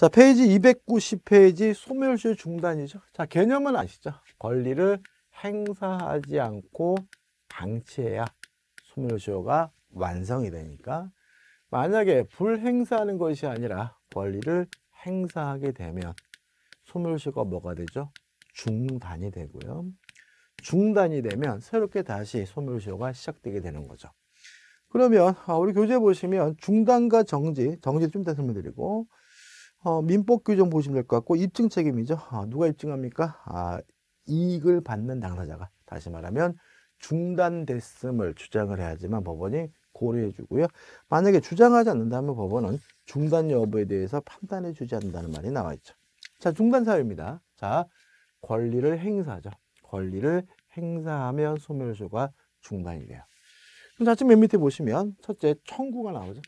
자, 페이지 290페이지 소멸시효 중단이죠. 자, 개념은 아시죠? 권리를 행사하지 않고 방치해야 소멸시효가 완성이 되니까 만약에 불행사하는 것이 아니라 권리를 행사하게 되면 소멸시효가 뭐가 되죠? 중단이 되고요. 중단이 되면 새롭게 다시 소멸시효가 시작되게 되는 거죠. 그러면 아, 우리 교재 보시면 중단과 정지, 정지 좀 이따 설명드리고 어, 민법 규정 보시면 될 것 같고 입증 책임이죠. 어, 누가 입증합니까? 아, 이익을 받는 당사자가 다시 말하면 중단됐음을 주장을 해야지만 법원이 고려해 주고요. 만약에 주장하지 않는다면 법원은 중단 여부에 대해서 판단해 주지 않는다는 말이 나와 있죠. 자, 중단 사유입니다. 자, 권리를 행사하죠. 권리를 행사하면 소멸시효가 중단이 돼요. 그럼 자칫 맨 밑에 보시면 첫째 청구가 나오죠.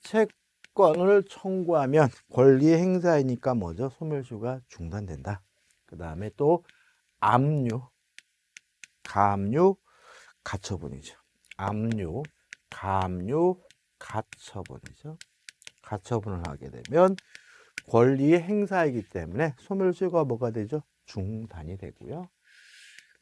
책 소권을 청구하면 권리 행사이니까 먼저 소멸시효가 중단된다. 그 다음에 또 압류, 감류, 가처분이죠. 압류, 감류, 가처분이죠. 가처분을 하게 되면 권리 행사이기 때문에 소멸시효가 뭐가 되죠? 중단이 되고요.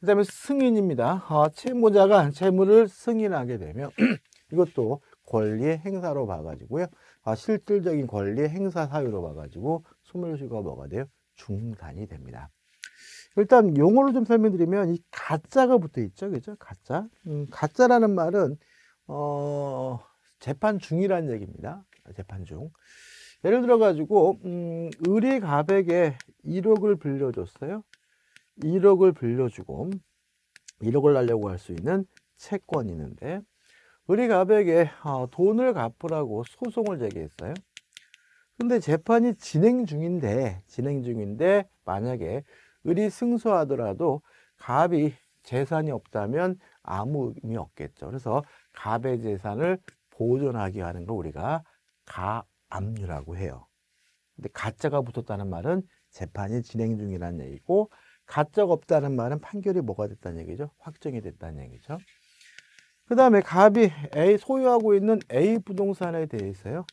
그 다음에 승인입니다. 아, 채무자가 채무를 승인하게 되면 이것도 권리의 행사로 봐가지고요. 아, 실질적인 권리 행사 사유로 봐가지고 소멸시효가 뭐가 돼요? 중단이 됩니다. 일단 용어를 좀 설명드리면 이 가짜가 붙어 있죠, 그죠? 가짜. 음, 가짜라는 말은 어, 재판 중이라는 얘기입니다. 재판 중. 예를 들어가지고 음, 의뢰갑에게 1억을 빌려줬어요. 1억을 빌려주고 1억을 날려고 할 수 있는 채권이 있는데 의리갑에게 어, 돈을 갚으라고 소송을 제기했어요. 근데 재판이 진행 중인데 진행 중인데 만약에 을이 승소하더라도 갑이 재산이 없다면 아무 의미 없겠죠. 그래서 갑의 재산을 보존하기 하는 걸 우리가 가압류라고 해요. 근데 가짜가 붙었다는 말은 재판이 진행 중이라는 얘기고 가짜가 없다는 말은 판결이 뭐가 됐다는 얘기죠? 확정이 됐다는 얘기죠. 그 다음에 갑이 A 소유하고 있는 A 부동산에 대해서요.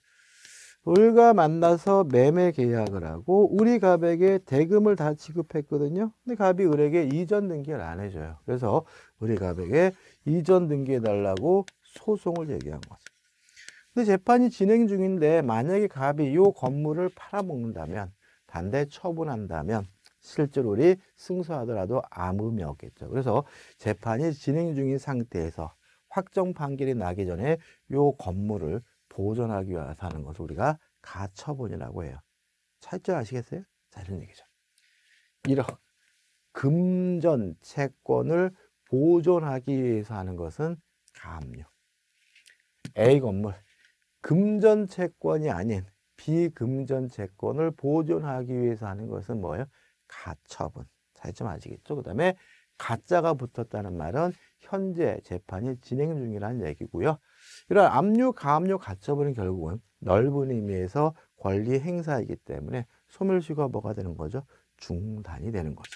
을과 만나서 매매 계약을 하고 우리 갑에게 대금을 다 지급했거든요. 근데 갑이 을에게 이전 등기를 안 해줘요. 그래서 우리 갑에게 이전 등기해달라고 소송을 얘기한 거죠. 근데 재판이 진행 중인데 만약에 갑이 이 건물을 팔아먹는다면 반대 처분한다면 실제로 우리 승소하더라도 아무 의미 없겠죠. 그래서 재판이 진행 중인 상태에서 확정 판결이 나기 전에 이 건물을 보존하기 위해서 하는 것을 우리가 가처분이라고 해요. 차이 아시겠어요? 자, 이런 얘기죠. 이런 금전 채권을 보존하기 위해서 하는 것은 가압류. A 건물, 금전 채권이 아닌 비금전 채권을 보존하기 위해서 하는 것은 뭐예요? 가처분. 차이 아시겠죠? 그 다음에 가짜가 붙었다는 말은 현재 재판이 진행 중이라는 얘기고요. 이러 압류, 가압류, 가처분은 결국은 넓은 의미에서 권리 행사이기 때문에 소멸시가 뭐가 되는 거죠? 중단이 되는 거죠.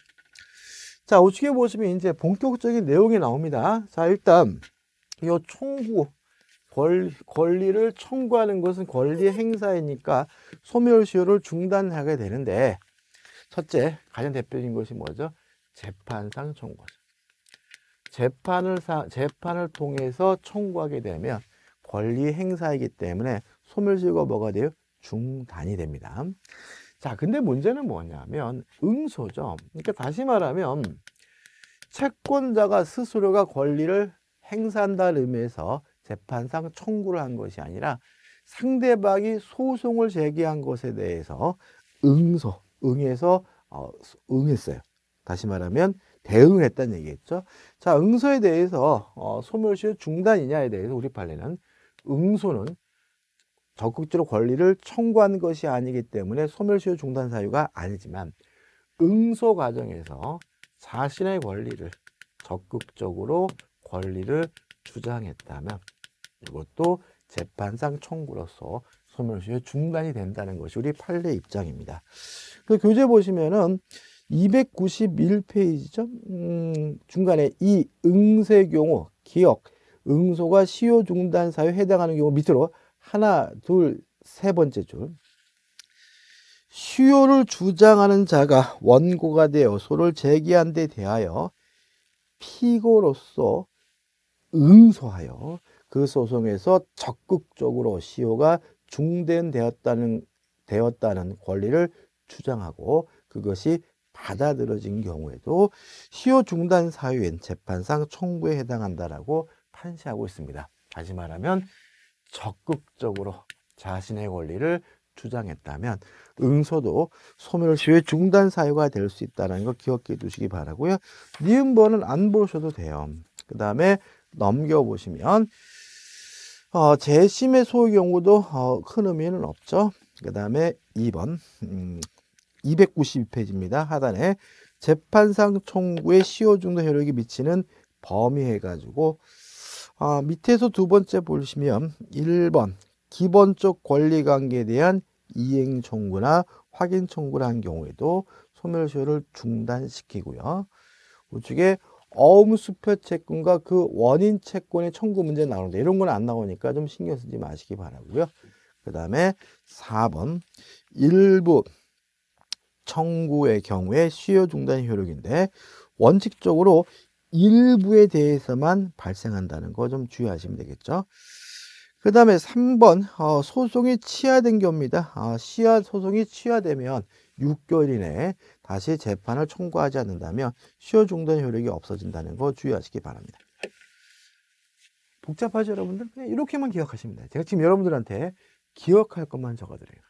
자, 우측에 보시면 이제 본격적인 내용이 나옵니다. 자, 일단 이 청구 권리, 를 청구하는 것은 권리 행사이니까 소멸시효를 중단하게 되는데 첫째 가장 대표적인 것이 뭐죠? 재판상 청구. 재판을 사, 재판을 통해서 청구하게 되면 권리 행사이기 때문에 소멸시효가 뭐가 돼요? 중단이 됩니다. 자, 근데 문제는 뭐냐면 응소죠. 그러니까 다시 말하면 채권자가 스스로가 권리를 행사한다는 의미에서 재판상 청구를 한 것이 아니라 상대방이 소송을 제기한 것에 대해서 응소, 응해서 어, 응했어요. 다시 말하면 대응을 했다는 얘기겠죠. 자, 응소에 대해서 어, 소멸시효 중단이냐에 대해서 우리 판례는 응소는 적극적으로 권리를 청구한 것이 아니기 때문에 소멸시효 중단 사유가 아니지만 응소 과정에서 자신의 권리를 적극적으로 권리를 주장했다면 이것도 재판상 청구로서 소멸시효 중단이 된다는 것이 우리 판례 입장입니다. 그 교재 보시면은 291페이지죠. 음, 중간에 이 응세 경우 기억 응소가 시효 중단 사유에 해당하는 경우 밑으로 하나 둘세 번째 줄 시효를 주장하는 자가 원고가 되어 소를 제기한 데 대하여 피고로서 응소하여 그 소송에서 적극적으로 시효가 중단되었다는 되었다는 권리를 주장하고 그것이 받아들여진 경우에도 시효 중단 사유엔 재판상 청구에 해당한다라고 판시하고 있습니다. 다시 말하면 적극적으로 자신의 권리를 주장했다면 응소도 소멸시효 중단 사유가 될 수 있다는 걸 기억해 두시기 바라고요. 니은 번은 안 보셔도 돼요. 그 다음에 넘겨보시면 어, 재심의 소유 경우도 어, 큰 의미는 없죠. 그 다음에 2번 음, 292페이지입니다. 하단에 재판상 청구의 시효 중도 효력이 미치는 범위 해가지고 아, 밑에서 두 번째 보시면 1번 기본적 권리관계에 대한 이행 청구나 확인 청구를 한 경우에도 소멸시효를 중단시키고요. 우측에 어음 수표 채권과 그 원인 채권의 청구 문제 나오는데 이런 건 안 나오니까 좀 신경 쓰지 마시기 바라고요. 그 다음에 4번 일부 청구의 경우에 수요 중단 효력인데 원칙적으로 일부에 대해서만 발생한다는 거 좀 주의하시면 되겠죠. 그 다음에 3번 어, 소송이 취하된 겁니다 아, 시야 소송이 취하되면 6개월 이내에 다시 재판을 청구하지 않는다면 시효 중단 효력이 없어진다는 거 주의하시기 바랍니다. 복잡하죠 여러분들? 그냥 이렇게만 기억하시면 돼요. 제가 지금 여러분들한테 기억할 것만 적어드려요.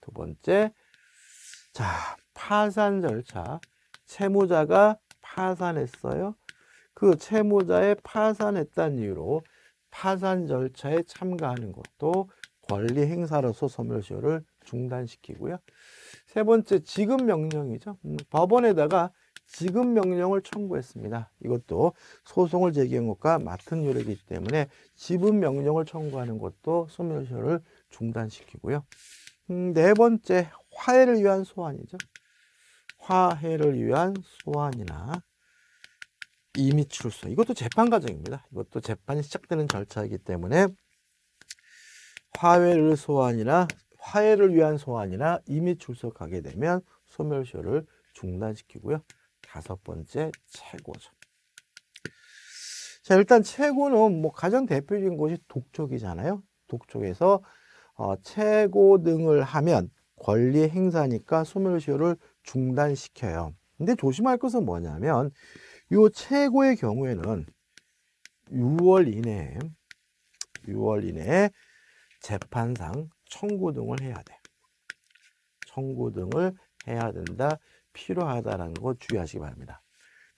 두 번째 자, 파산 절차. 채무자가 파산했어요. 그 채무자의 파산했다는 이유로 파산 절차에 참가하는 것도 권리 행사로서 소멸시효를 중단시키고요. 세 번째 지급 명령이죠. 음, 법원에다가 지급 명령을 청구했습니다. 이것도 소송을 제기한 것과 맡은유례이기 때문에 지급 명령을 청구하는 것도 소멸시효를 중단시키고요. 음, 네 번째 화해를 위한 소환이죠. 화해를 위한 소환이나 이미 출소. 이것도 재판 과정입니다. 이것도 재판이 시작되는 절차이기 때문에 화해를 소환이나 화해를 위한 소환이나 이미 출석하게 되면 소멸시효를 중단시키고요. 다섯 번째 최고죠. 자 일단 최고는 뭐 가장 대표적인 것이 독촉이잖아요. 독촉에서 어, 최고 등을 하면 권리 행사니까 소멸시효를 중단시켜요. 근데 조심할 것은 뭐냐면 이 최고의 경우에는 6월 이내에 6월 이내에 재판상 청구 등을 해야 돼. 청구 등을 해야 된다. 필요하다라는 거 주의하시기 바랍니다.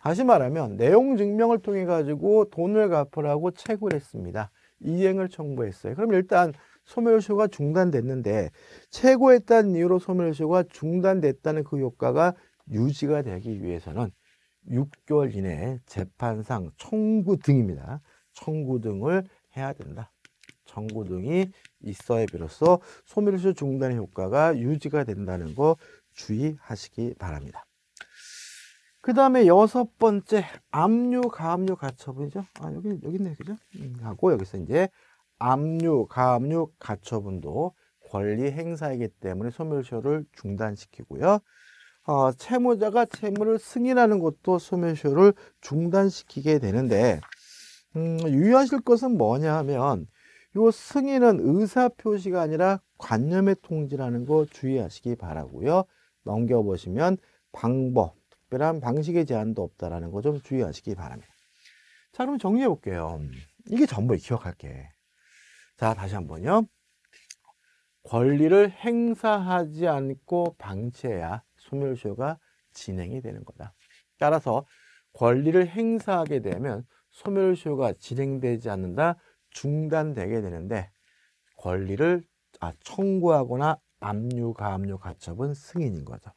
다시 말하면 내용 증명을 통해 가지고 돈을 갚으라고 채굴했습니다. 이행을 청구했어요. 그럼 일단 소멸시효가 중단됐는데 최고했다는 이유로 소멸시효가 중단됐다는 그 효과가 유지가 되기 위해서는 6개월 이내에 재판상 청구 등입니다. 청구 등을 해야 된다. 청구 등이 있어야 비로소 소멸시효 중단의 효과가 유지가 된다는 거 주의하시기 바랍니다. 그 다음에 여섯 번째 압류 가압류 가처분이죠. 아 여기 여기 있네 그죠? 음, 하고 여기서 이제 압류, 가압류, 가처분도 권리 행사이기 때문에 소멸시효를 중단시키고요. 어, 채무자가 채무를 승인하는 것도 소멸시효를 중단시키게 되는데 음, 유의하실 것은 뭐냐하면 요 승인은 의사표시가 아니라 관념의 통지라는 거 주의하시기 바라고요. 넘겨보시면 방법, 특별한 방식의 제한도 없다라거좀 주의하시기 바랍니다. 자, 그럼 정리해 볼게요. 이게 전부 기억할게. 자, 다시 한번요. 권리를 행사하지 않고 방치해야 소멸시효가 진행이 되는 거다. 따라서 권리를 행사하게 되면 소멸시효가 진행되지 않는다, 중단되게 되는데 권리를 아, 청구하거나 압류, 가압류, 가처분, 승인인 거죠.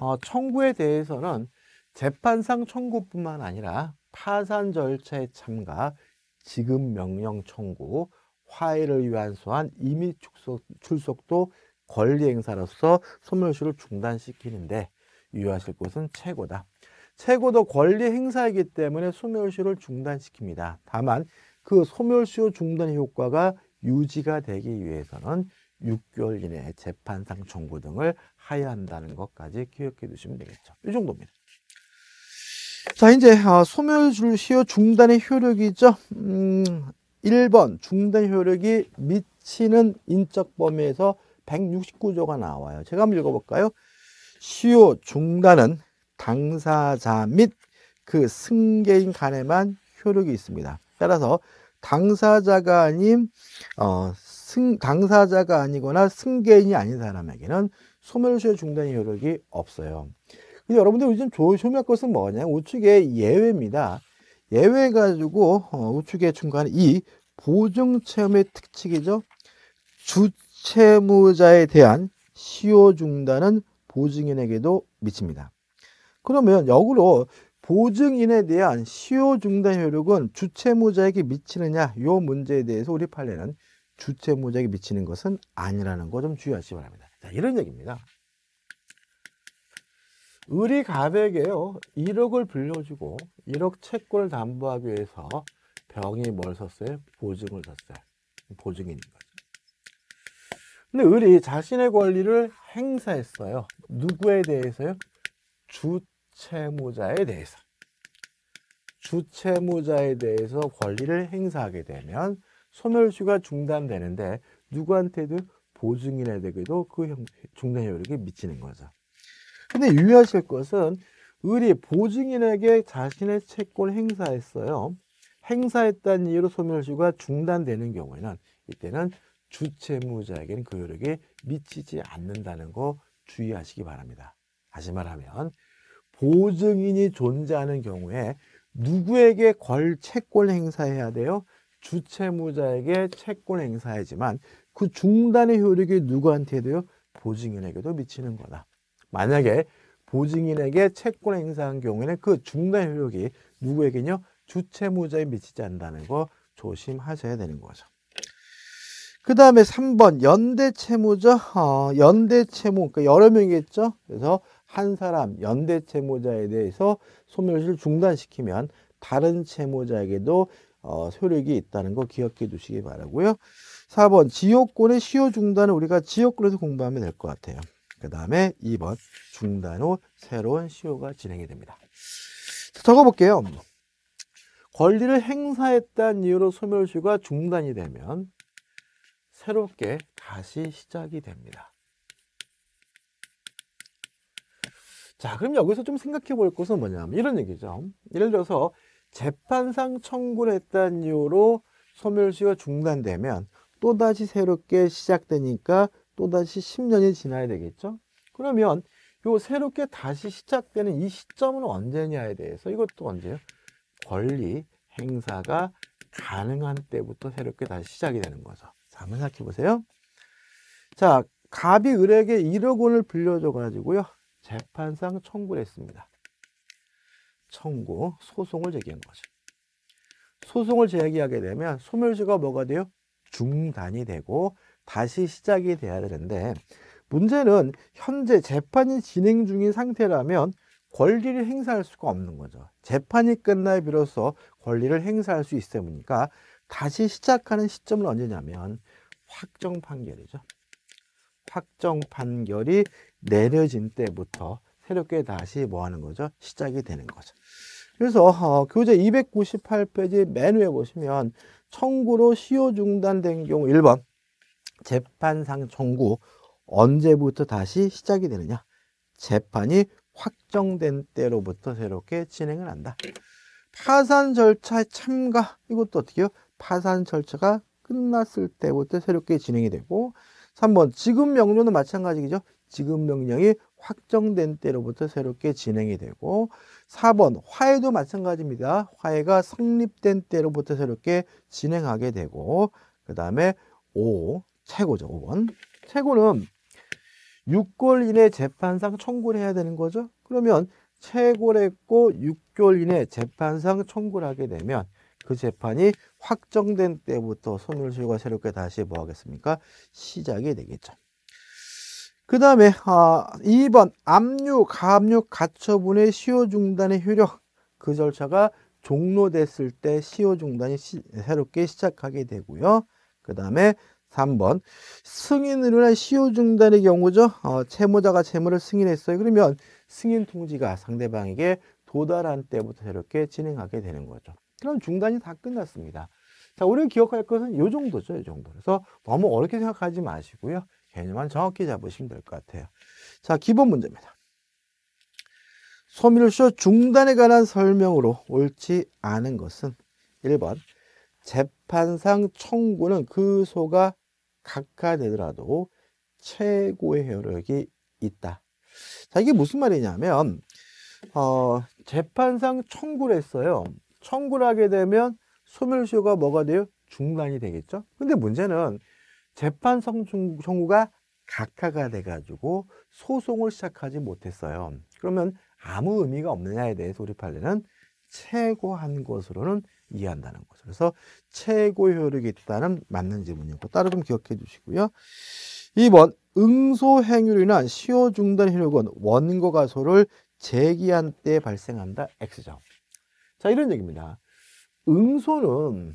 어, 청구에 대해서는 재판상 청구뿐만 아니라 파산 절차에 참가, 지급 명령 청구, 화해를 위한 소환 이미 축소, 출석도 권리 행사로서 소멸시를 효 중단시키는데 유효하실 것은 최고다. 최고도 권리 행사이기 때문에 소멸시효를 중단시킵니다. 다만 그 소멸시효 중단 효과가 유지가 되기 위해서는 6개월 이내에 재판상 청구 등을 하야한다는 것까지 기억해 두시면 되겠죠. 이 정도입니다. 자 이제 아, 소멸시효 중단의 효력이죠. 음, 1번 중단 효력이 미치는 인적 범위에서 169조가 나와요. 제가 한번 읽어볼까요? 시효 중단은 당사자 및 그 승계인 간에만 효력이 있습니다. 따라서 당사자가 아닌 어, 승, 당사자가 아니거나 승계인이 아닌 사람에게는 소멸시효 중단 효력이 없어요. 근데 여러분들 요즘 조심할 것은 뭐냐? 우측에 예외입니다. 예외 가지고 어, 우측에 중간에 이 보증 채무의 특칙이죠. 주채무자에 대한 시효 중단은 보증인에게도 미칩니다. 그러면 역으로 보증인에 대한 시효 중단 효력은 주채무자에게 미치느냐 이 문제에 대해서 우리 판례는 주채무자에게 미치는 것은 아니라는 거 좀 주의하시기 바랍니다. 자, 이런 얘기입니다. 의리갑에게요 1억을 빌려주고 1억 채권을 담보하기 위해서 병이 뭘 섰어요? 보증을 섰어요. 보증인 거죠. 근데 을이 자신의 권리를 행사했어요. 누구에 대해서요? 주채무자에 대해서. 주채무자에 대해서 권리를 행사하게 되면 소멸시효가 중단되는데 누구한테도 보증인에게도 그 중단 효력이 미치는 거죠. 근데 유의하실 것은 을이 보증인에게 자신의 채권을 행사했어요. 행사했다는 이유로 소멸시효가 중단되는 경우에는 이때는 주채무자에게는 그 효력이 미치지 않는다는 거 주의하시기 바랍니다. 다시 말하면 보증인이 존재하는 경우에 누구에게 걸 채권 행사해야 돼요? 주채무자에게 채권 행사해지만 그 중단의 효력이 누구한테 돼요? 보증인에게도 미치는 거다. 만약에 보증인에게 채권 행사한 경우에는 그 중단 효력이 누구에게요? 주채무자에 미치지 않는다는 거 조심하셔야 되는 거죠. 그 다음에 3번 연대채무자 어, 연대채무 그러니까 여러 명이겠죠. 그래서 한 사람 연대채무자에 대해서 소멸시를 중단시키면 다른 채무자에게도 어, 효력이 있다는 거 기억해 두시기 바라고요. 4번 지역권의 시효 중단은 우리가 지역권에서 공부하면 될 것 같아요. 그 다음에 2번 중단 후 새로운 시효가 진행이 됩니다. 적어볼게요. 권리를 행사했다는 이유로 소멸시효가 중단이 되면 새롭게 다시 시작이 됩니다. 자, 그럼 여기서 좀 생각해 볼 것은 뭐냐면 이런 얘기죠. 예를 들어서 재판상 청구를 했다는 이유로 소멸시효가 중단되면 또다시 새롭게 시작되니까 또다시 10년이 지나야 되겠죠. 그러면 요 새롭게 다시 시작되는 이 시점은 언제냐에 대해서 이것도 언제요? 권리 행사가 가능한 때부터 새롭게 다시 시작이 되는 거죠. 자, 한번 생각해 보세요. 자, 갑이 을에게 1억 원을 빌려줘 가지고요. 재판상 청구를 했습니다. 청구, 소송을 제기한 거죠. 소송을 제기하게 되면 소멸시가 뭐가 돼요? 중단이 되고 다시 시작이 돼야 되는데 문제는 현재 재판이 진행 중인 상태라면 권리를 행사할 수가 없는 거죠. 재판이 끝나야 비로소 권리를 행사할 수 있다 보니까 다시 시작하는 시점은 언제냐면 확정 판결이죠. 확정 판결이 내려진 때부터 새롭게 다시 뭐 하는 거죠? 시작이 되는 거죠. 그래서 어, 교재 298페이지 맨 위에 보시면 청구로 시효 중단된 경우 1번 재판상 청구 언제부터 다시 시작이 되느냐? 재판이 확정된 때로부터 새롭게 진행을 한다. 파산 절차에 참가 이것도 어떻게 해요? 파산 절차가 끝났을 때부터 새롭게 진행이 되고 3번 지급 명령도 마찬가지죠. 지급 명령이 확정된 때로부터 새롭게 진행이 되고 4번 화해도 마찬가지입니다. 화해가 성립된 때로부터 새롭게 진행하게 되고 그 다음에 5 최고죠. 5번 최고는 6개월 이내 재판상 청구를 해야 되는 거죠. 그러면 채고를 했고 6개월 이내 재판상 청구를 하게 되면 그 재판이 확정된 때부터 소멸시효가 새롭게 다시 뭐 하겠습니까? 시작이 되겠죠. 그 다음에 아, 2번 압류, 가류 가처분의 시효 중단의 효력 그 절차가 종료됐을 때 시효 중단이 시, 새롭게 시작하게 되고요. 그 다음에 3번 승인으로 인한 시효 중단의 경우죠. 어, 채무자가 채무를 승인했어요. 그러면 승인 통지가 상대방에게 도달한 때부터 새렇게 진행하게 되는 거죠. 그럼 중단이 다 끝났습니다. 자, 우리가 기억할 것은 이 정도죠. 이 정도. 그래서 너무 어렵게 생각하지 마시고요. 개념만 정확히 잡으시면 될 것 같아요. 자, 기본 문제입니다. 소멸쇼 중단에 관한 설명으로 옳지 않은 것은 1번 재판상 청구는 그 소가 각하되더라도 최고의 효력이 있다. 자, 이게 무슨 말이냐면, 어, 재판상 청구를 했어요. 청구를 하게 되면 소멸시효가 뭐가 돼요? 중단이 되겠죠? 근데 문제는 재판상 청구가 각하가 돼가지고 소송을 시작하지 못했어요. 그러면 아무 의미가 없느냐에 대해서 우리 판례는 최고한 것으로는 이해한다는 거죠. 그래서 최고 효력이 있다는 맞는 질문이었고 따로 좀 기억해 주시고요. 2번 응소 행위로 인한 시효 중단 효력은 원고 가소를 제기한 때 발생한다. X죠. 자 이런 얘기입니다. 응소는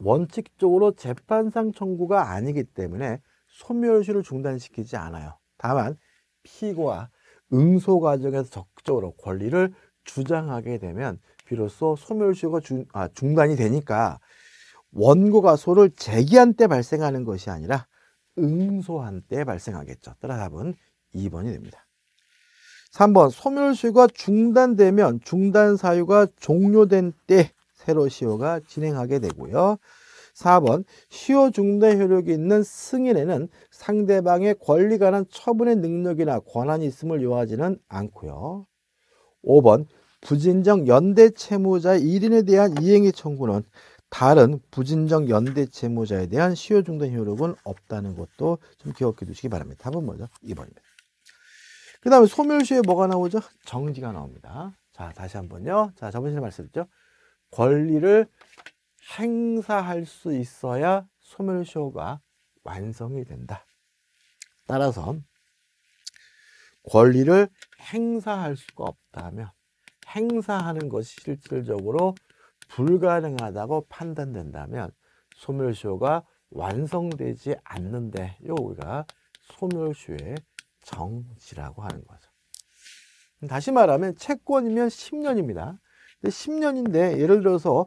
원칙적으로 재판상 청구가 아니기 때문에 소멸시효를 중단시키지 않아요. 다만 피고와 응소 과정에서 적극적으로 권리를 주장하게 되면 비로소 소멸시효가 중, 아, 중단이 되니까 원고가 소를 제기한 때 발생하는 것이 아니라 응소한 때 발생하겠죠. 따라 답은 2번이 됩니다. 3번 소멸시효가 중단되면 중단 사유가 종료된 때 새로 시효가 진행하게 되고요. 4번 시효 중단 효력이 있는 승인에는 상대방의 권리 관한 처분의 능력이나 권한이 있음을 요하지는 않고요. 5번 부진정 연대 채무자 1인에 대한 이행의 청구는 다른 부진정 연대 채무자에 대한 시효 중단 효력은 없다는 것도 좀 기억해 두시기 바랍니다. 답은 뭐죠? 2번입니다. 그 다음에 소멸시효에 뭐가 나오죠? 정지가 나옵니다. 자, 다시 한번요. 자, 저번 시간에 말씀드렸죠? 권리를 행사할 수 있어야 소멸시효가 완성이 된다. 따라서 권리를 행사할 수가 없다면 행사하는 것이 실질적으로 불가능하다고 판단된다면 소멸시효가 완성되지 않는데 요 우리가 소멸시효의 정지라고 하는 거죠. 다시 말하면 채권이면 10년입니다. 근 10년인데 예를 들어서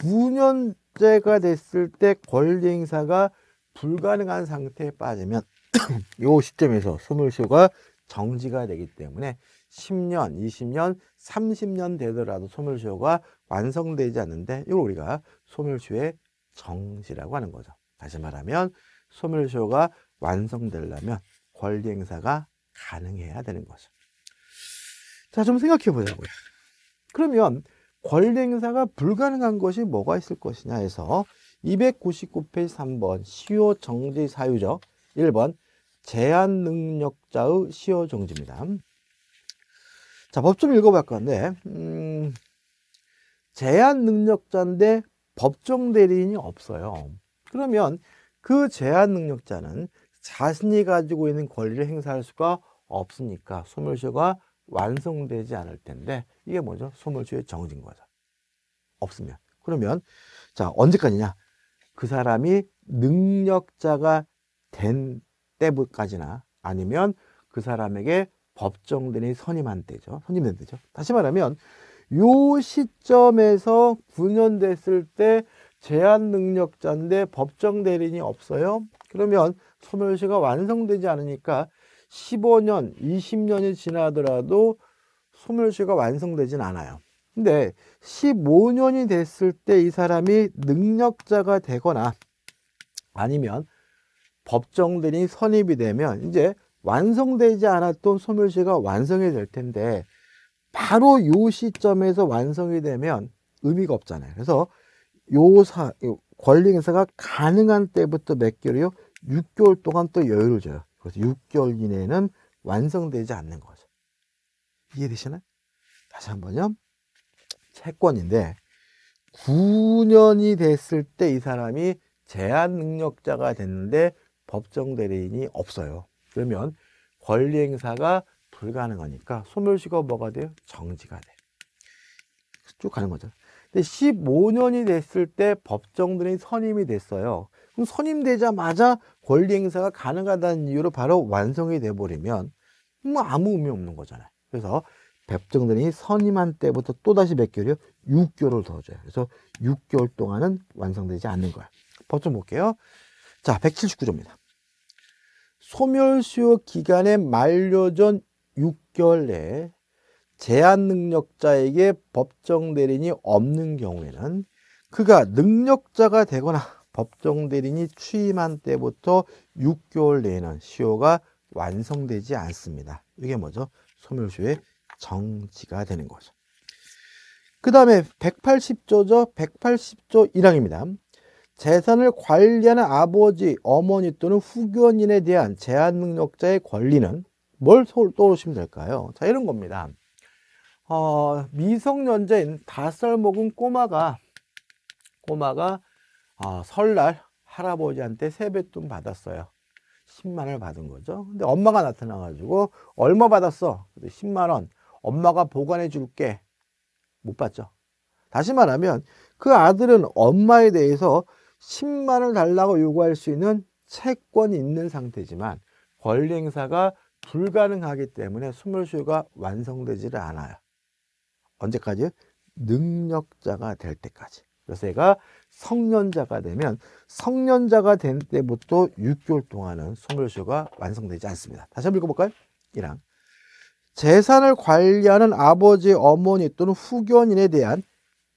9년째가 됐을 때 권리 행사가 불가능한 상태에 빠지면 요 시점에서 소멸시효가 정지가 되기 때문에 10년, 20년, 30년 되더라도 소멸시효가 완성되지 않는데 이걸 우리가 소멸시효의 정지라고 하는 거죠. 다시 말하면 소멸시효가 완성되려면 권리행사가 가능해야 되는 거죠. 자, 좀 생각해 보자고요. 그러면 권리행사가 불가능한 것이 뭐가 있을 것이냐 해서 299페이지 3번 시효 정지 사유죠. 1번 제한 능력자의 시효 정지입니다. 자, 법 좀 읽어볼 건데, 음, 제한 능력자인데 법정 대리인이 없어요. 그러면 그 제한 능력자는 자신이 가지고 있는 권리를 행사할 수가 없으니까 소멸시효가 완성되지 않을 텐데 이게 뭐죠? 소멸시효의 정해진 거죠. 없으면. 그러면 자 언제까지냐? 그 사람이 능력자가 된 때까지나 아니면 그 사람에게 법정대리 인 선임한 때죠. 선임된 때죠. 다시 말하면 요 시점에서 9년 됐을 때 제한 능력자인데 법정 대리인이 없어요. 그러면 소멸시가 완성되지 않으니까 15년, 20년이 지나더라도 소멸시가 완성되진 않아요. 근데 15년이 됐을 때 이 사람이 능력자가 되거나 아니면 법정 대리인 선임이 되면 이제 완성되지 않았던 소멸시가 완성이 될 텐데 바로 요 시점에서 완성이 되면 의미가 없잖아요. 그래서 요사 권리행사가 가능한 때부터 몇 개월이요? 6개월 동안 또 여유를 줘요. 그래서 6개월 이내에는 완성되지 않는 거죠. 이해되시나요? 다시 한번요. 채권인데 9년이 됐을 때 이 사람이 제한 능력자가 됐는데 법정 대리인이 없어요. 그러면 권리 행사가 불가능하니까 소멸시효가 뭐가 돼요? 정지가 돼. 쭉 가는 거죠. 근데 15년이 됐을 때 법정들이 선임이 됐어요. 그럼 선임되자마자 권리 행사가 가능하다는 이유로 바로 완성이 돼버리면 뭐 아무 의미 없는 거잖아요. 그래서 법정들이 선임한 때부터 또다시 몇 개월이요? 6개월을 더 줘요. 그래서 6개월 동안은 완성되지 않는 거야. 법정 볼게요. 자, 179조입니다. 소멸시효 기간의 만료 전 6개월 내에 제한 능력자에게 법정 대리인이 없는 경우에는 그가 능력자가 되거나 법정 대리인이 취임한 때부터 6개월 내에는 시효가 완성되지 않습니다. 이게 뭐죠? 소멸시효의 정지가 되는 거죠. 그 다음에 180조죠. 180조 1항입니다. 재산을 관리하는 아버지, 어머니 또는 후견인에 대한 제한 능력자의 권리는 뭘 떠오르시면 될까요? 자, 이런 겁니다. 어, 미성년자인 다살 먹은 꼬마가, 꼬마가 어, 설날 할아버지한테 세뱃돈 받았어요. 10만원을 받은 거죠. 근데 엄마가 나타나가지고, 얼마 받았어? 10만원. 엄마가 보관해 줄게. 못 받죠. 다시 말하면, 그 아들은 엄마에 대해서 10만 을 달라고 요구할 수 있는 채권이 있는 상태지만 권리 행사가 불가능하기 때문에 수물수요가 완성되지를 않아요. 언제까지? 능력자가 될 때까지. 그래서 얘가 성년자가 되면 성년자가 된 때부터 6개월 동안은 수물수요가 완성되지 않습니다. 다시 한번 읽어볼까요? 1항. 재산을 관리하는 아버지, 어머니 또는 후견인에 대한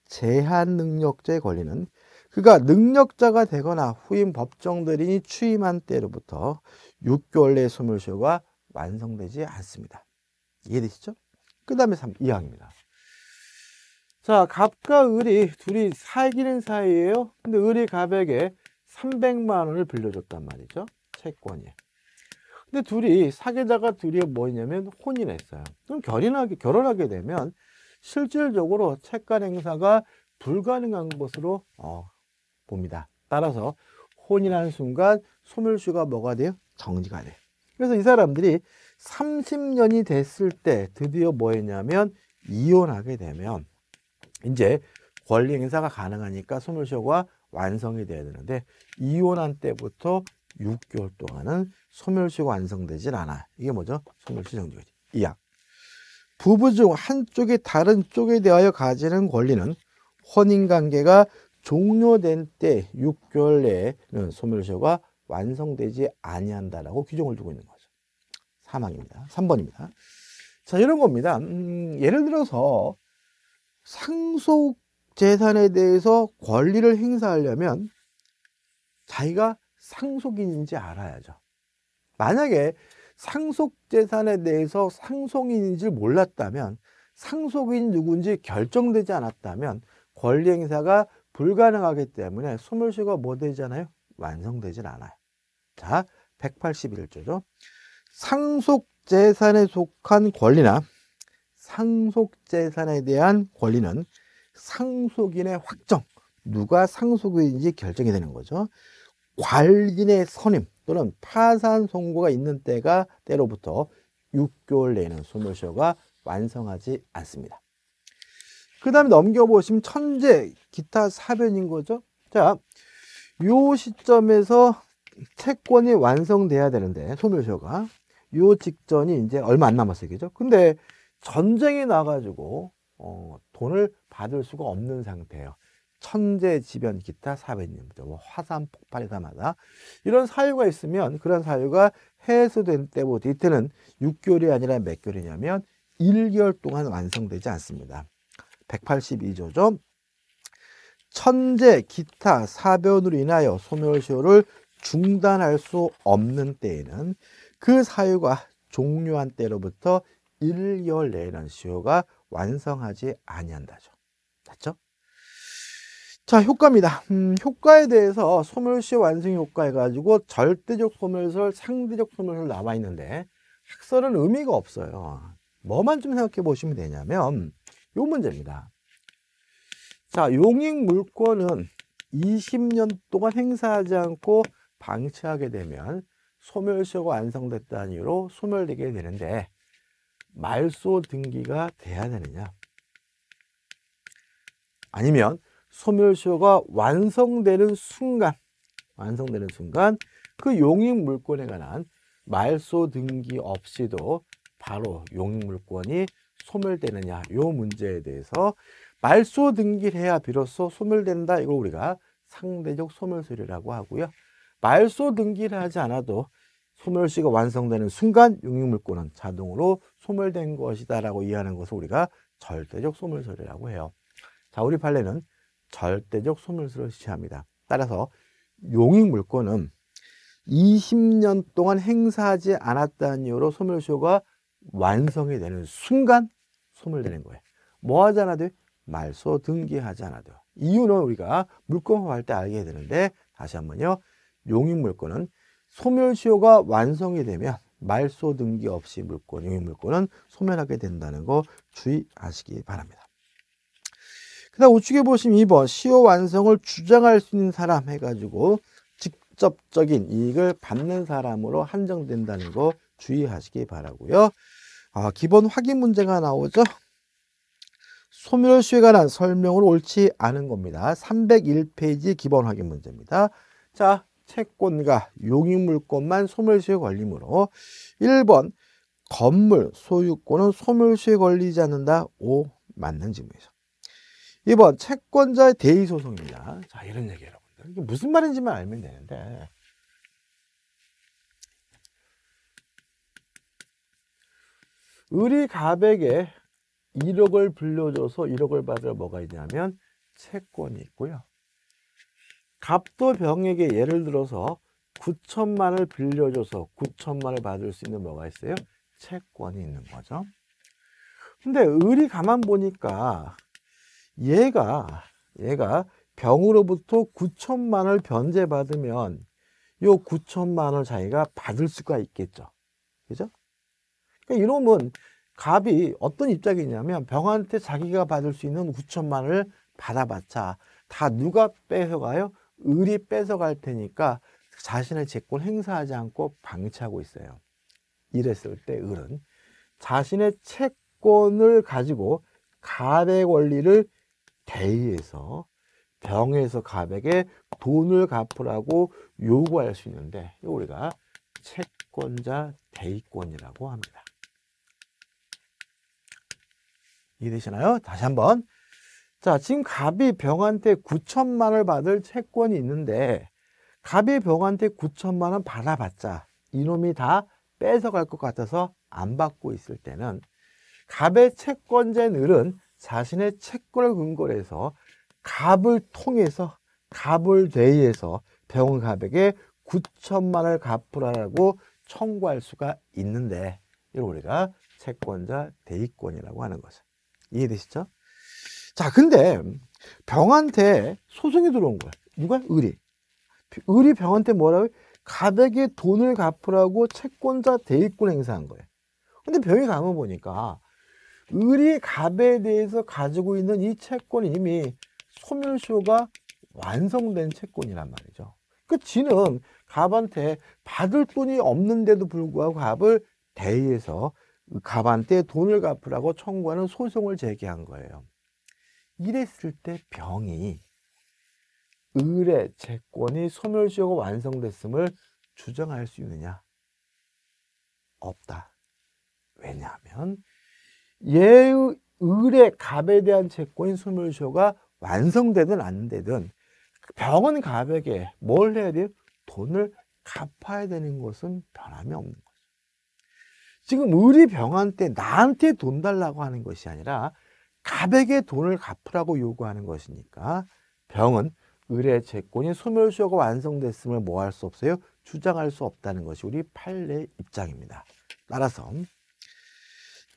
제한 능력자의 권리는 그가 능력자가 되거나 후임 법정대리인이 취임한 때로부터 6개월 내에 소멸시효가 완성되지 않습니다. 이해되시죠? 그 다음에 2항입니다. 자, 갑과 을이 둘이 사귀는 사이에요 근데 을이 갑에게 300만 원을 빌려줬단 말이죠. 채권이. 근데 둘이 사계자가 둘이 뭐냐면 혼인했어요. 그럼 결혼하게 결혼하게 되면 실질적으로 채권 행사가 불가능한 것으로 어, 봅니다. 따라서 혼이라 순간 소멸수가 뭐가 돼요? 정지가 돼요. 그래서 이 사람들이 30년이 됐을 때 드디어 뭐 했냐면 이혼하게 되면 이제 권리 행사가 가능하니까 소멸시효가 완성이 돼야 되는데 이혼한 때부터 6개월 동안은 소멸시효가 완성되질 않아. 요 이게 뭐죠? 소멸시 효 정지거지. 이약. 부부 중 한쪽이 다른 쪽에 대하여 가지는 권리는 혼인관계가 종료된 때 6개월 내에는 소멸시효가 완성되지 아니한다라고 규정을 두고 있는 거죠. 사망입니다. 3번입니다. 자, 이런 겁니다. 음, 예를 들어서 상속 재산에 대해서 권리를 행사하려면 자기가 상속인인지 알아야죠. 만약에 상속 재산에 대해서 상속인인지 몰랐다면 상속인 누군지 결정되지 않았다면 권리 행사가 불가능하기 때문에 숨을 쉬고 뭐 되잖아요? 완성되진 않아요. 자, 181조죠. 상속재산에 속한 권리나 상속재산에 대한 권리는 상속인의 확정, 누가 상속인지 결정이 되는 거죠. 관인의 리 선임 또는 파산 선고가 있는 때가 때로부터 6개월 내에는 소멸시효가 완성하지 않습니다. 그 다음에 넘겨보시면 천재 기타 사변인 거죠. 자, 요 시점에서 채권이 완성돼야 되는데 소멸시효가 요 직전이 이제 얼마 안 남았어요, 그죠? 근데 전쟁이 나가지고 어, 돈을 받을 수가 없는 상태예요. 천재지변 기타 사변인 거죠. 뭐 화산 폭발이다마다 이런 사유가 있으면 그런 사유가 해소된 때부터 이때는 6개월이 아니라 몇 개월이냐면 1개월 동안 완성되지 않습니다. 1 8 2조점 천재, 기타, 사변으로 인하여 소멸시효를 중단할 수 없는 때에는 그 사유가 종료한 때로부터 1열 내에는 시효가 완성하지 아니한다죠. 맞죠? 자, 효과입니다. 음, 효과에 대해서 소멸시효 완성 효과 해가지고 절대적 소멸설, 상대적 소멸설 남아 있는데 학설은 의미가 없어요. 뭐만 좀 생각해 보시면 되냐면 요 문제입니다. 자, 용익 물권은 20년 동안 행사하지 않고 방치하게 되면 소멸시효가 완성됐다는 이유로 소멸되게 되는데 말소 등기가 돼야 되느냐 아니면 소멸시효가 완성되는 순간 완성되는 순간 그 용익물권에 관한 말소 등기 없이도 바로 용익물권이 소멸되느냐 요 문제에 대해서 말소 등기를 해야 비로소 소멸된다 이걸 우리가 상대적 소멸수리라고 하고요. 말소 등기를 하지 않아도 소멸시가 완성되는 순간 용익물권은 자동으로 소멸된 것이다 라고 이해하는 것을 우리가 절대적 소멸설이라고 해요. 자, 우리 판례는 절대적 소멸설을 시합니다. 따라서 용익물권은 20년 동안 행사하지 않았다는 이유로 소멸시효가 완성이 되는 순간 손을 대는 거예요. 뭐 하지 않아도 말소 등기하지 않아도 이유는 우리가 물권화할 때 알게 되는데 다시 한번요. 용인물권은 소멸시효가 완성이 되면 말소 등기 없이 물권, 용인물권은 소멸하게 된다는 거 주의하시기 바랍니다. 그 다음 우측에 보시면 2번 시효 완성을 주장할 수 있는 사람 해가지고 직접적인 이익을 받는 사람으로 한정된다는 거 주의하시기 바라고요. 아, 기본 확인 문제가 나오죠. 소멸 시효에 관한 설명을 옳지 않은 겁니다. 301페이지 기본 확인 문제입니다. 자, 채권과 용익물권만 소멸시효 에 걸리므로 1번 건물 소유권은 소멸시효 에 걸리지 않는다. 오 맞는 질문이죠. 2번 채권자의 대의소송입니다. 자 이런 얘기 여러분들. 이게 무슨 말인지만 알면 되는데 의리갑에게 1억을 불려줘서 1억을 받으러 뭐가 있냐면 채권이 있고요. 갑도 병에게 예를 들어서 9천만을 빌려줘서 9천만을 받을 수 있는 뭐가 있어요? 채권이 있는 거죠. 근데 을이 가만 보니까 얘가 얘가 병으로부터 9천만을 변제받으면 요 9천만을 자기가 받을 수가 있겠죠. 그죠? 그러니까 이놈은 갑이 어떤 입장이냐면 병한테 자기가 받을 수 있는 9천만을 받아봤자 다 누가 뺏어가요? 을이 뺏어갈 테니까 자신의 재권 행사하지 않고 방치하고 있어요. 이랬을 때 을은 자신의 채권을 가지고 갑의 권리를 대의해서 병에서 갑에게 돈을 갚으라고 요구할 수 있는데 우리가 채권자 대의권이라고 합니다. 이해되시나요? 다시 한번 자 지금 갑이 병한테 9천만 원을 받을 채권이 있는데 갑이 병한테 9천만 원 받아봤자 이놈이 다 뺏어갈 것 같아서 안 받고 있을 때는 갑의 채권자인 을은 자신의 채권을 근거로 해서 갑을 통해서 갑을 대의해서 병갑에게 9천만 원을 갚으라고 청구할 수가 있는데 이걸 우리가 채권자 대의권이라고 하는 거죠. 이해되시죠? 자, 근데 병한테 소송이 들어온 거야. 누가? 을이. 을이 병한테 뭐라고? 가백에 돈을 갚으라고 채권자 대입권 행사한 거예요. 근데 병이 가면 보니까 을이 갑에 대해서 가지고 있는 이 채권이 이미 소멸시효가 완성된 채권이란 말이죠. 그 지는 갑한테 받을 돈이 없는데도 불구하고 갑을 대의해서 갑한테 돈을 갚으라고 청구하는 소송을 제기한 거예요. 이랬을 때 병이 을의 채권이 소멸시효가 완성됐음을 주장할 수 있느냐? 없다. 왜냐하면 예의 을의 갑에 대한 채권인 소멸시효가 완성되든 안 되든 병은 갑에게 뭘 해야 돼요? 돈을 갚아야 되는 것은 변함이 없는 지금 의리병한테 나한테 돈 달라고 하는 것이 아니라 갑에게 돈을 갚으라고 요구하는 것이니까 병은 의뢰 채권이 소멸시효가 완성됐음을 뭐 할 수 없어요? 주장할 수 없다는 것이 우리 판례 입장입니다. 따라서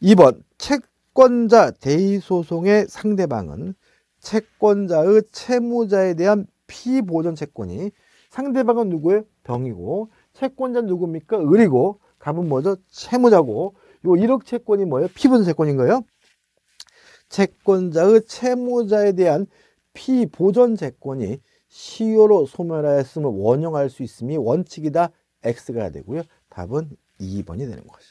2번 채권자 대의소송의 상대방은 채권자의 채무자에 대한 피보전 채권이 상대방은 누구예요? 병이고 채권자는 누굽니까? 을이고 갑은 뭐죠? 채무자고 요 1억 채권이 뭐예요? 피분 채권인 거예요. 채권자의 채무자에 대한 피보전 채권이 시효로 소멸하였음을 원형할 수 있음이 원칙이다. X가 되고요. 답은 2번이 되는 거죠.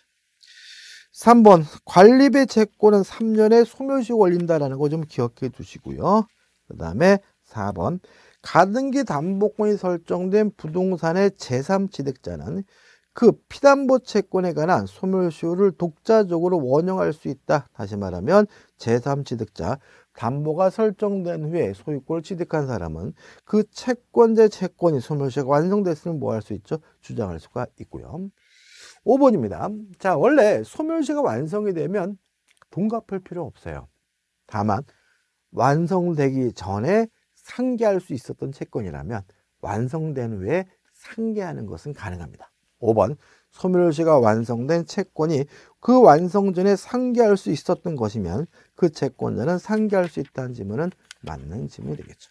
3번 관리비 채권은 3년에 소멸시효 걸린다라는 거 좀 기억해 두시고요. 그 다음에 4번 가등기 담보권이 설정된 부동산의 제3취득자는 그 피담보 채권에 관한 소멸시효를 독자적으로 원용할수 있다. 다시 말하면 제3취득자, 담보가 설정된 후에 소유권을 취득한 사람은 그 채권자 채권이 소멸시효가 완성됐으면 뭐 할 수 있죠? 주장할 수가 있고요. 5번입니다. 자, 원래 소멸시효가 완성이 되면 돈 갚을 필요 없어요. 다만 완성되기 전에 상계할 수 있었던 채권이라면 완성된 후에 상계하는 것은 가능합니다. 5번 소멸시가 완성된 채권이 그 완성 전에 상기할 수 있었던 것이면 그 채권자는 상기할 수 있다는 질문은 맞는 질문이 되겠죠.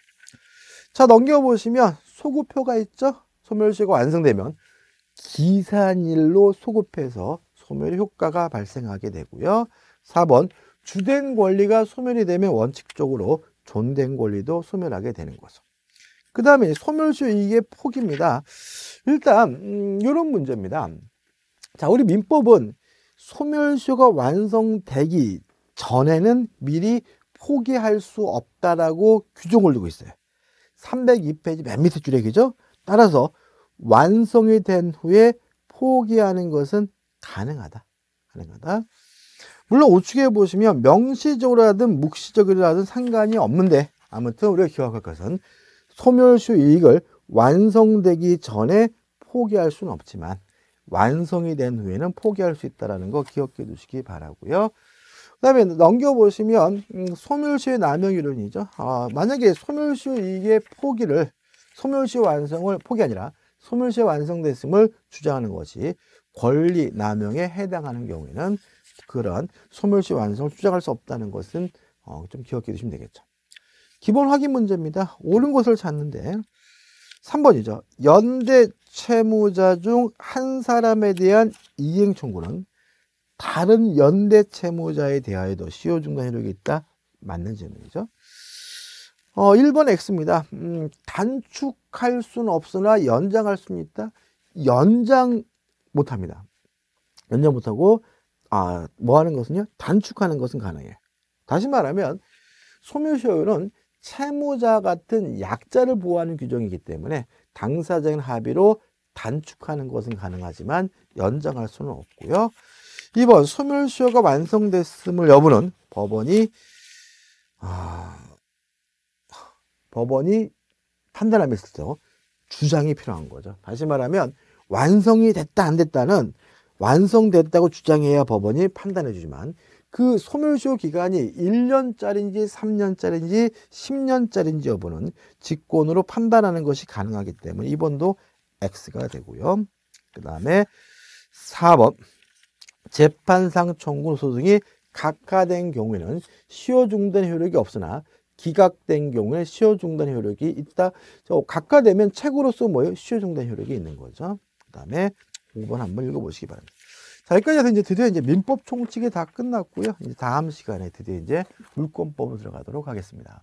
자 넘겨보시면 소급표가 있죠. 소멸시가 완성되면 기산일로 소급해서 소멸 효과가 발생하게 되고요. 4번 주된 권리가 소멸이 되면 원칙적으로 존된 권리도 소멸하게 되는 거죠. 그 다음에 소멸수 이익의 폭입니다. 일단 음, 이런 문제입니다. 자, 우리 민법은 소멸수가 완성되기 전에는 미리 포기할 수 없다라고 규정을 두고 있어요. 302페이지 맨 밑에 줄이기죠. 따라서 완성이 된 후에 포기하는 것은 가능하다. 가능하다. 물론 우측에 보시면 명시적으로라든 묵시적으로라든 상관이 없는데 아무튼 우리가 기억할 것은 소멸시효 이익을 완성되기 전에 포기할 수는 없지만 완성이 된 후에는 포기할 수 있다는 거 기억해 두시기 바라고요. 그 다음에 넘겨보시면 음, 소멸시효 남용이론이죠. 아, 만약에 소멸시효 이익의 포기를 소멸시효 완성을 포기 아니라 소멸시효 완성됐음을 주장하는 것이 권리 남용에 해당하는 경우에는 그런 소멸시효 완성을 주장할 수 없다는 것은 어, 좀 기억해 두시면 되겠죠. 기본 확인 문제입니다. 옳은 것을 찾는데 3번이죠. 연대 채무자 중 한 사람에 대한 이행 청구는 다른 연대 채무자에 대하여도 시효 중단 효력이 있다. 맞는 질문이죠. 어, 1번 X입니다. 음, 단축할 수는 없으나 연장할 수는 있다. 연장 못합니다. 연장 못하고 아, 뭐 하는 것은요? 단축하는 것은 가능해. 다시 말하면 소멸시효율은 채무자 같은 약자를 보호하는 규정이기 때문에 당사자인 합의로 단축하는 것은 가능하지만 연장할 수는 없고요. 2번 소멸시효가 완성됐음을 여부는 법원이 아, 법원이 판단함에 있어서 주장이 필요한 거죠. 다시 말하면 완성이 됐다 안 됐다는 완성됐다고 주장해야 법원이 판단해 주지만 그 소멸시효 기간이 1년짜리인지 3년짜리인지 10년짜리인지 여부는 직권으로 판단하는 것이 가능하기 때문에 2번도 X가 되고요. 그 다음에 4번 재판상 청구 소송이 각하된 경우에는 시효 중단 효력이 없으나 기각된 경우에 시효 중단 효력이 있다. 각하되면 책으로서 뭐예요? 시효 중단 효력이 있는 거죠. 그 다음에 5번 한번 읽어보시기 바랍니다. 자, 여기까지 해서 이제 드디어 이제 민법 총칙이 다 끝났고요. 이제 다음 시간에 드디어 이제 물권법으로 들어가도록 하겠습니다.